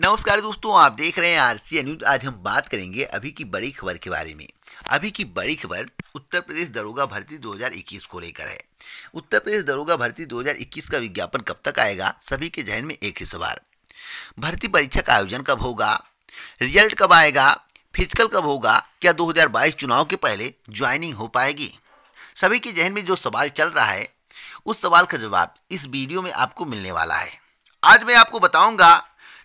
नमस्कार दोस्तों आप देख रहे हैं आरसीए न्यूज आज हम बात करेंगे अभी की बड़ी खबर के बारे में अभी की बड़ी खबर उत्तर प्रदेश दरोगा भर्ती 2021 को लेकर है उत्तर प्रदेश दरोगा भर्ती 2021 का विज्ञापन कब तक आएगा सभी के जहन में एक ही सवाल भर्ती परीक्षा का आयोजन कब होगा रिजल्ट कब आएगा फिजिकल कब होगा क्या दो चुनाव के पहले ज्वाइनिंग हो पाएगी सभी के जहन में जो सवाल चल रहा है उस सवाल का जवाब इस वीडियो में आपको मिलने वाला है आज मैं आपको बताऊंगा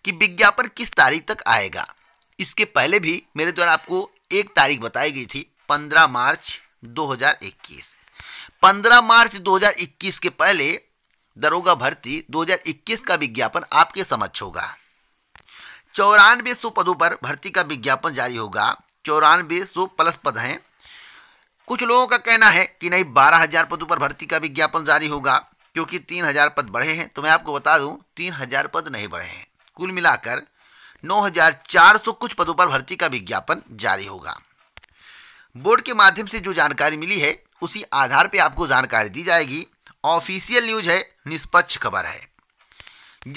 कि विज्ञापन किस तारीख तक आएगा इसके पहले भी मेरे द्वारा आपको एक तारीख बताई गई थी 15 मार्च 2021 15 मार्च 2021 के पहले दरोगा भर्ती 2021 का विज्ञापन आपके समक्ष होगा चौरानवे सौ पदों पर भर्ती का विज्ञापन जारी होगा चौरानवे सौ प्लस पद हैं कुछ लोगों का कहना है कि नहीं बारह हजार पदों पर भर्ती का विज्ञापन जारी होगा क्योंकि तीन हजार पद बढ़े हैं तो मैं आपको बता दूं तीन हजार पद नहीं बढ़े हैं कुल मिलाकर 9,400 कुछ पदों पर भर्ती का विज्ञापन जारी होगा बोर्ड के माध्यम से जो जानकारी मिली है उसी आधार पर आपको जानकारी दी जाएगी ऑफिशियल न्यूज है निष्पक्ष खबर है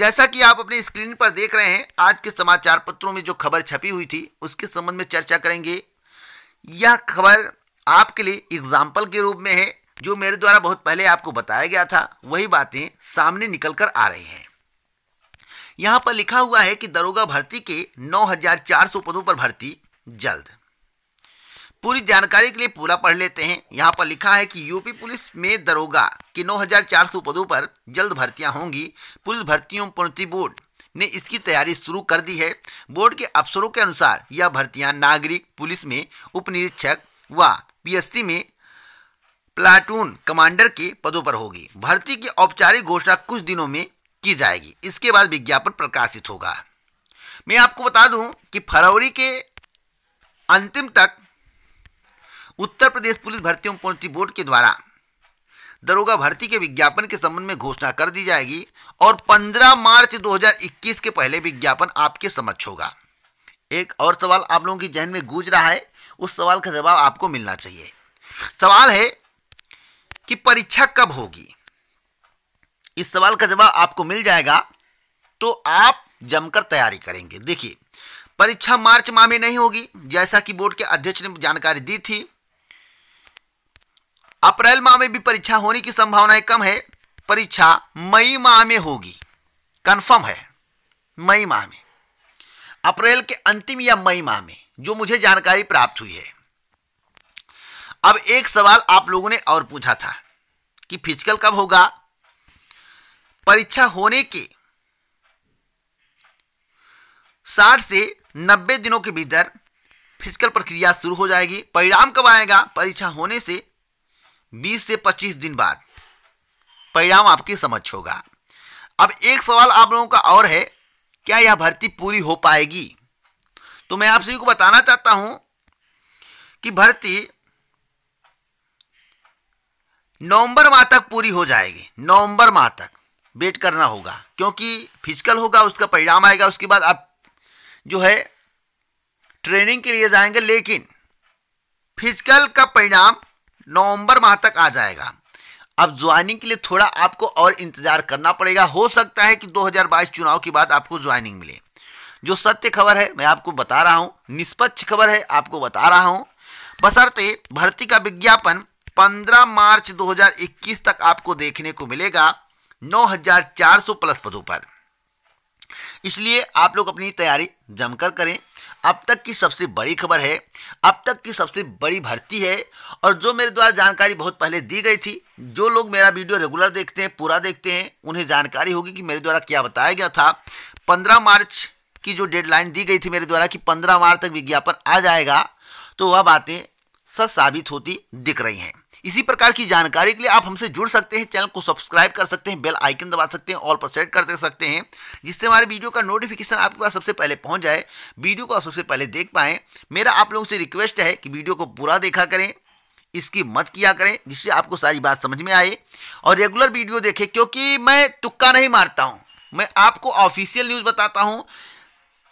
जैसा कि आप अपने स्क्रीन पर देख रहे हैं आज के समाचार पत्रों में जो खबर छपी हुई थी उसके संबंध में चर्चा करेंगे यह खबर आपके लिए एग्जाम्पल के रूप में है जो मेरे द्वारा बहुत पहले आपको बताया गया था वही बातें सामने निकल कर आ रही हैं यहां पर लिखा हुआ है कि दरोगा भर्ती के 9,400 पदों पर भर्ती जल्द पूरी जानकारी के लिए पूरा पढ़ लेते हैं यहाँ पर लिखा है कि यूपी पुलिस में दरोगा के 9,400 पदों पर जल्द भर्तियां होंगी पुलिस भर्ती एवं बोर्ड ने इसकी तैयारी शुरू कर दी है बोर्ड के अफसरों के अनुसार यह भर्तियां नागरिक पुलिस में उप निरीक्षक व पी में प्लाटून कमांडर के पदों पर होगी भर्ती की औपचारिक घोषणा कुछ दिनों में की जाएगी इसके बाद विज्ञापन प्रकाशित होगा मैं आपको बता दूं कि फरवरी के अंतिम तक उत्तर प्रदेश पुलिस भर्ती एवं प्रोन्नति बोर्ड के द्वारा दरोगा भर्ती के विज्ञापन के संबंध में घोषणा कर दी जाएगी और 15 मार्च 2021 के पहले विज्ञापन आपके समक्ष होगा एक और सवाल आप लोगों की जहन में गूंज रहा है उस सवाल का जवाब आपको मिलना चाहिए सवाल है कि परीक्षा कब होगी इस सवाल का जवाब आपको मिल जाएगा तो आप जमकर तैयारी करेंगे देखिए परीक्षा मार्च माह में नहीं होगी जैसा कि बोर्ड के अध्यक्ष ने जानकारी दी थी अप्रैल माह में भी परीक्षा होने की संभावनाएं कम है परीक्षा मई माह में होगी कन्फर्म है मई माह में अप्रैल के अंतिम या मई माह में जो मुझे जानकारी प्राप्त हुई है अब एक सवाल आप लोगों ने और पूछा था कि फिजिकल कब होगा परीक्षा होने के 60 से 90 दिनों के भीतर फिजिकल प्रक्रिया शुरू हो जाएगी परिणाम कब आएगा परीक्षा होने से 20 से 25 दिन बाद परिणाम आपकी समझ होगा अब एक सवाल आप लोगों का और है क्या यह भर्ती पूरी हो पाएगी तो मैं आप सभी को बताना चाहता हूं कि भर्ती नवंबर माह तक पूरी हो जाएगी नवंबर माह तक वेट करना होगा क्योंकि फिजिकल होगा उसका परिणाम आएगा उसके बाद आप जो है ट्रेनिंग के लिए जाएंगे लेकिन फिजिकल का परिणाम नवंबर माह तक आ जाएगा अब ज्वाइनिंग के लिए थोड़ा आपको और इंतजार करना पड़ेगा हो सकता है कि 2022 चुनाव के बाद आपको ज्वाइनिंग मिले जो सत्य खबर है मैं आपको बता रहा हूं निष्पक्ष खबर है आपको बता रहा हूं बसरते भर्ती का विज्ञापन 15 मार्च 2021 तक आपको देखने को मिलेगा 9,400 प्लस पदों पर इसलिए आप लोग अपनी तैयारी जमकर करें अब तक की सबसे बड़ी खबर है अब तक की सबसे बड़ी भर्ती है और जो मेरे द्वारा जानकारी बहुत पहले दी गई थी जो लोग मेरा वीडियो रेगुलर देखते हैं पूरा देखते हैं उन्हें जानकारी होगी कि मेरे द्वारा क्या बताया गया था पंद्रह मार्च की जो डेडलाइन दी गई थी मेरे द्वारा कि पंद्रह मार्च तक विज्ञापन आ जाएगा तो वह बातें सच साबित होती दिख रही हैं इसी प्रकार की जानकारी के लिए आप हमसे जुड़ सकते हैं चैनल को सब्सक्राइब कर सकते हैं बेल आइकन दबा सकते हैं ऑल पर सेट कर दे सकते हैं जिससे हमारे वीडियो का नोटिफिकेशन आपके पास सबसे पहले पहुंच जाए वीडियो को आप सबसे पहले देख पाएँ मेरा आप लोगों से रिक्वेस्ट है कि वीडियो को पूरा देखा करें इसकी मत किया करें जिससे आपको सारी बात समझ में आए और रेगुलर वीडियो देखें क्योंकि मैं तुक्का नहीं मारता हूँ मैं आपको ऑफिशियल न्यूज़ बताता हूँ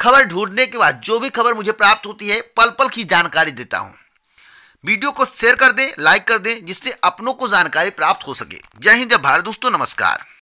खबर ढूंढने के बाद जो भी खबर मुझे प्राप्त होती है पल पल की जानकारी देता हूँ वीडियो को शेयर कर दें लाइक कर दें जिससे अपनों को जानकारी प्राप्त हो सके जय हिंद जय भारत दोस्तों नमस्कार